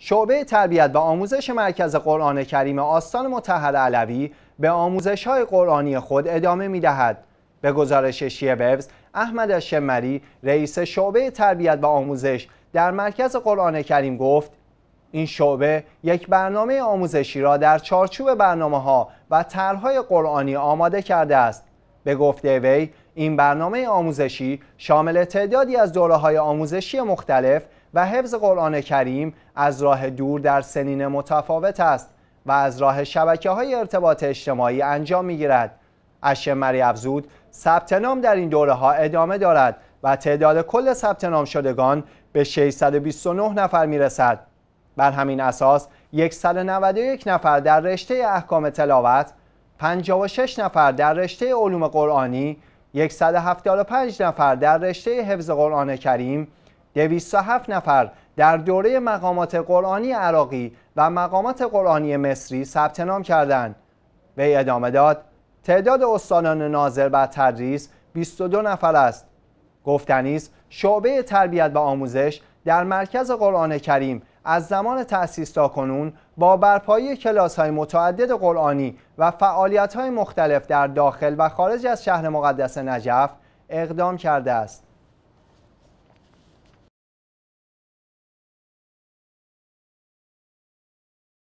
شعبه تربیت و آموزش مرکز قرآن کریم آستان متحد علوی به آموزش های قرآنی خود ادامه می دهد. به گزارش شیعه احمد شمری رئیس شعبه تربیت و آموزش در مرکز قرآن کریم گفت این شعبه یک برنامه آموزشی را در چارچوب برنامه ها و طرحهای قرآنی آماده کرده است. به گفته وی این برنامه آموزشی شامل تعدادی از دوره های آموزشی مختلف و حفظ قرآن کریم از راه دور در سنین متفاوت است و از راه شبکه های ارتباط اجتماعی انجام می گیرد. اشمری افزود ثبت نام در این دوره ها ادامه دارد و تعداد کل ثبت نام شدگان به 629 نفر می رسد. بر همین اساس 191 نفر در رشته احکام تلاوت 56 نفر در رشته علوم قرآنی 175 نفر در رشته حفظ قرآن کریم 207 نفر در دوره مقامات قرآنی عراقی و مقامات قرآنی مصری ثبت نام کردند. وی ادامه داد تعداد استادان ناظر بر تدریس 22 نفر است. گفتنی شعبه تربیت و آموزش در مرکز قرآن کریم از زمان تأسیس تا کنون با برپایی کلاس های متعدد قرآنی و فعالیت های مختلف در داخل و خارج از شهر مقدس نجف اقدام کرده است.